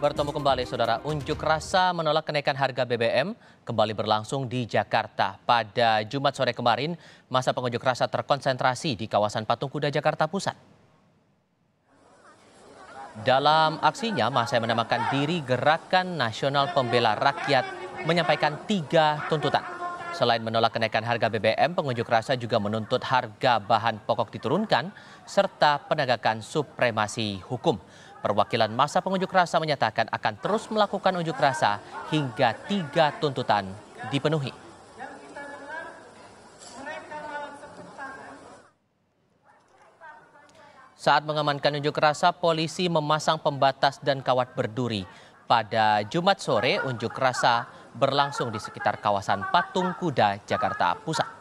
Bertemu kembali, Saudara. Unjuk rasa menolak kenaikan harga BBM kembali berlangsung di Jakarta. Pada Jumat sore kemarin, masa pengunjuk rasa terkonsentrasi di kawasan Patung Kuda, Jakarta Pusat. Dalam aksinya, masa yang menamakan diri Gerakan Nasional Pembela Rakyat menyampaikan tiga tuntutan. Selain menolak kenaikan harga BBM, pengunjuk rasa juga menuntut harga bahan pokok diturunkan serta penegakan supremasi hukum. Perwakilan masa pengunjuk rasa menyatakan akan terus melakukan unjuk rasa hingga tiga tuntutan dipenuhi. Saat mengamankan unjuk rasa, polisi memasang pembatas dan kawat berduri. Pada Jumat sore, unjuk rasa berlangsung di sekitar kawasan Patung Kuda, Jakarta Pusat.